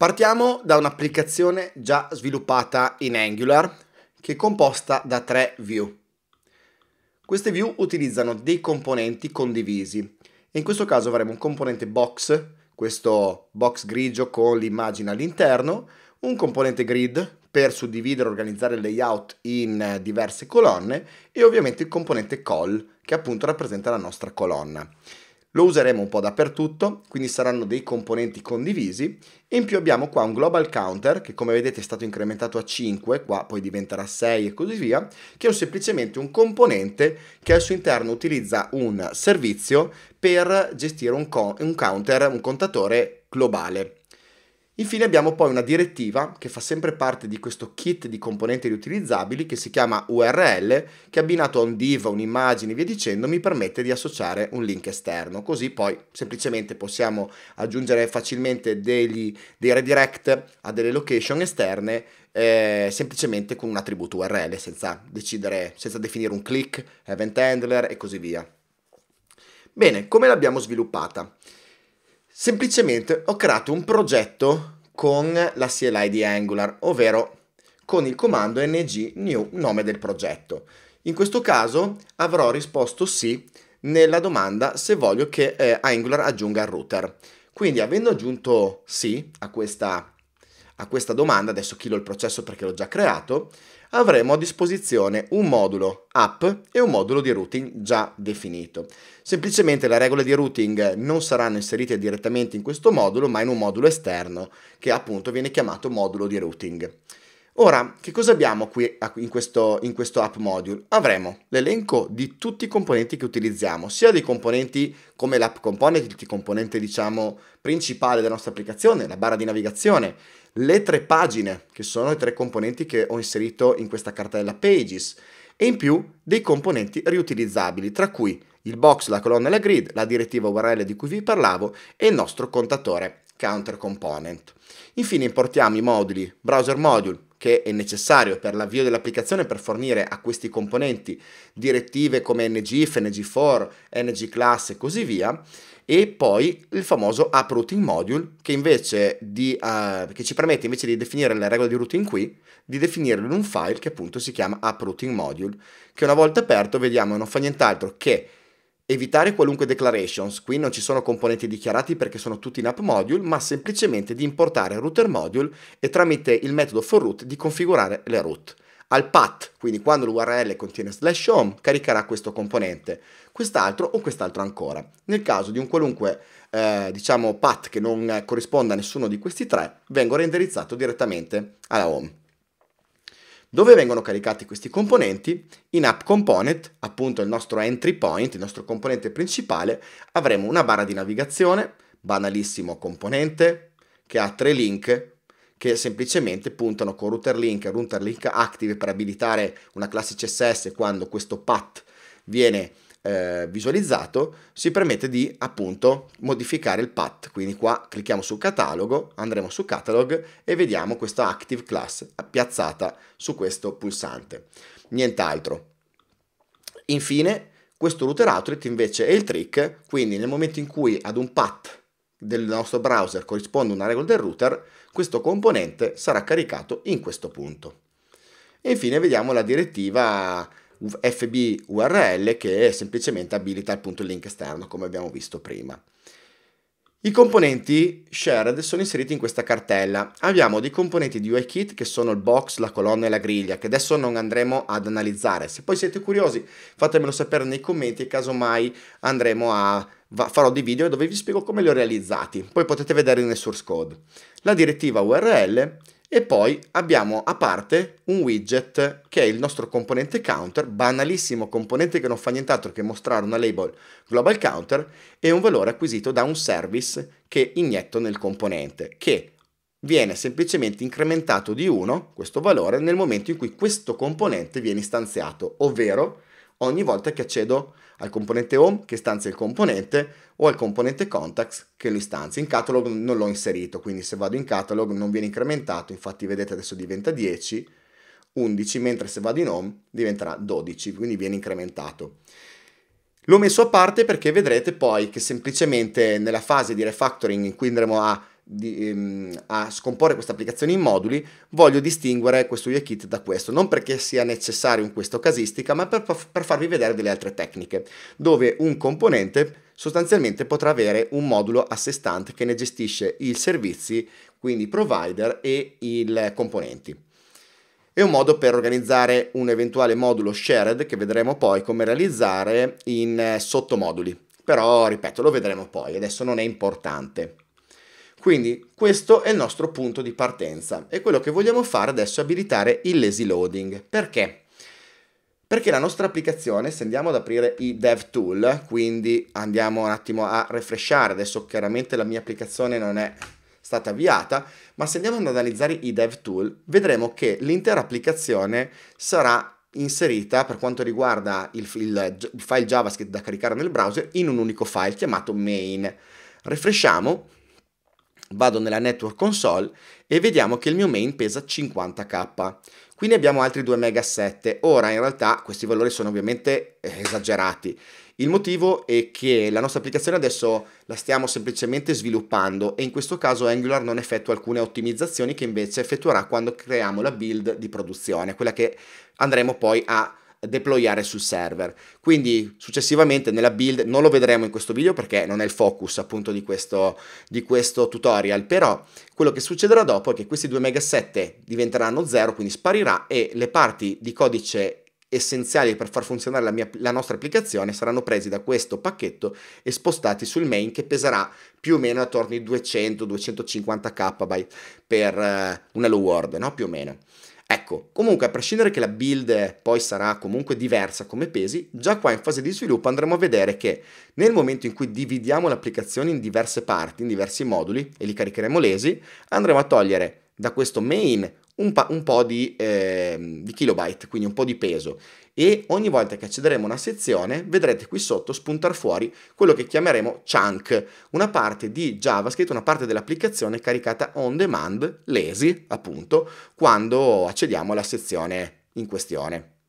Partiamo da un'applicazione già sviluppata in Angular che è composta da tre view. Queste view utilizzano dei componenti condivisi in questo caso avremo un componente box, questo box grigio con l'immagine all'interno, un componente grid per suddividere e organizzare il layout in eh, diverse colonne e ovviamente il componente call che appunto rappresenta la nostra colonna. Lo useremo un po' dappertutto, quindi saranno dei componenti condivisi in più abbiamo qua un global counter che come vedete è stato incrementato a 5, qua poi diventerà 6 e così via, che è semplicemente un componente che al suo interno utilizza un servizio per gestire un, un counter, un contatore globale. Infine abbiamo poi una direttiva che fa sempre parte di questo kit di componenti riutilizzabili che si chiama URL che abbinato a un div, a un'immagine e via dicendo mi permette di associare un link esterno così poi semplicemente possiamo aggiungere facilmente degli, dei redirect a delle location esterne eh, semplicemente con un attributo URL senza decidere, senza definire un click, event handler e così via. Bene, come l'abbiamo sviluppata? Semplicemente ho creato un progetto con la CLI di Angular, ovvero con il comando ng new nome del progetto. In questo caso avrò risposto sì nella domanda se voglio che eh, Angular aggiunga il router. Quindi avendo aggiunto sì a questa, a questa domanda, adesso chilo il processo perché l'ho già creato, avremo a disposizione un modulo app e un modulo di routing già definito. Semplicemente le regole di routing non saranno inserite direttamente in questo modulo, ma in un modulo esterno che appunto viene chiamato modulo di routing. Ora, che cosa abbiamo qui in questo, in questo, app module? Avremo l'elenco di tutti i componenti che utilizziamo, sia dei componenti come l'app component, il componente diciamo principale della nostra applicazione, la barra di navigazione, le tre pagine, che sono i tre componenti che ho inserito in questa cartella Pages, e in più dei componenti riutilizzabili, tra cui il box, la colonna e la grid, la direttiva URL di cui vi parlavo e il nostro contatore counter component. Infine importiamo i moduli browser module che è necessario per l'avvio dell'applicazione per fornire a questi componenti direttive come NGIF, NG4, NGClass e così via, e poi il famoso app routing module che, di, uh, che ci permette invece di definire le regole di routing qui, di definirlo in un file che appunto si chiama app routing module, che una volta aperto vediamo non fa nient'altro che evitare qualunque declarations, qui non ci sono componenti dichiarati perché sono tutti in app module, ma semplicemente di importare router module e tramite il metodo for root di configurare le root. Al path, quindi quando l'URL contiene slash home, caricherà questo componente, quest'altro o quest'altro ancora. Nel caso di un qualunque eh, diciamo path che non corrisponda a nessuno di questi tre, vengo reindirizzato direttamente alla home dove vengono caricati questi componenti. In app component, appunto il nostro entry point, il nostro componente principale, avremo una barra di navigazione, banalissimo componente, che ha tre link che semplicemente puntano con router link e router link active per abilitare una classe CSS quando questo path viene eh, visualizzato si permette di appunto modificare il path quindi qua clicchiamo su catalogo andremo su catalog e vediamo questa active class piazzata su questo pulsante nient'altro infine questo router outlet invece è il trick quindi nel momento in cui ad un path del nostro browser corrisponde una regola del router questo componente sarà caricato in questo punto e infine vediamo la direttiva FB URL che semplicemente abilita il punto link esterno come abbiamo visto prima. I componenti shared sono inseriti in questa cartella. Abbiamo dei componenti di UIKit che sono il box, la colonna e la griglia, che adesso non andremo ad analizzare. Se poi siete curiosi fatemelo sapere nei commenti e casomai andremo a farò dei video dove vi spiego come li ho realizzati. Poi potete vedere nel source code. La direttiva URL e poi abbiamo a parte un widget che è il nostro componente counter, banalissimo componente che non fa nient'altro che mostrare una label global counter e un valore acquisito da un service che inietto nel componente, che viene semplicemente incrementato di 1, questo valore, nel momento in cui questo componente viene istanziato, ovvero ogni volta che accedo al componente home che stanzia il componente o al componente contacts che lo istanzia. In catalog non l'ho inserito, quindi se vado in catalog non viene incrementato, infatti vedete adesso diventa 10, 11, mentre se vado in home diventerà 12, quindi viene incrementato. L'ho messo a parte perché vedrete poi che semplicemente nella fase di refactoring in cui andremo a di, ehm, a scomporre questa applicazione in moduli, voglio distinguere questo UIKit da questo, non perché sia necessario in questa casistica, ma per, per farvi vedere delle altre tecniche, dove un componente sostanzialmente potrà avere un modulo a sé stante che ne gestisce i servizi, quindi i provider e i componenti. È un modo per organizzare un eventuale modulo shared che vedremo poi come realizzare in eh, sottomoduli. Però, ripeto, lo vedremo poi, adesso non è importante. Quindi questo è il nostro punto di partenza e quello che vogliamo fare adesso è abilitare il lazy loading. Perché? Perché la nostra applicazione, se andiamo ad aprire i DevTool, quindi andiamo un attimo a refreshare, adesso chiaramente la mia applicazione non è stata avviata, ma se andiamo ad analizzare i DevTool, vedremo che l'intera applicazione sarà inserita per quanto riguarda il, il, il file JavaScript da caricare nel browser in un unico file chiamato main. Refreshiamo vado nella network console e vediamo che il mio main pesa 50k. Qui ne abbiamo altri 2 mega 7. Ora in realtà questi valori sono ovviamente eh, esagerati. Il motivo è che la nostra applicazione adesso la stiamo semplicemente sviluppando e in questo caso Angular non effettua alcune ottimizzazioni che invece effettuerà quando creiamo la build di produzione, quella che andremo poi a deployare sul server. Quindi successivamente nella build, non lo vedremo in questo video perché non è il focus appunto di questo, di questo tutorial, però quello che succederà dopo è che questi 2 megasette diventeranno zero, quindi sparirà e le parti di codice essenziali per far funzionare la, mia, la, nostra applicazione saranno presi da questo pacchetto e spostati sul main che peserà più o meno attorno ai 200-250 KB per uh, eh, un hello world, no? più o meno. Ecco, comunque a prescindere che la build poi sarà comunque diversa come pesi, già qua in fase di sviluppo andremo a vedere che nel momento in cui dividiamo l'applicazione in diverse parti, in diversi moduli, e li caricheremo lesi, andremo a togliere da questo main un, pa- un po' di, eh, di kilobyte, quindi un po' di peso. E ogni volta che accederemo a una sezione vedrete qui sotto spuntar fuori quello che chiameremo chunk, una parte di JavaScript, una parte dell'applicazione caricata on demand, lazy appunto, quando accediamo alla sezione in questione.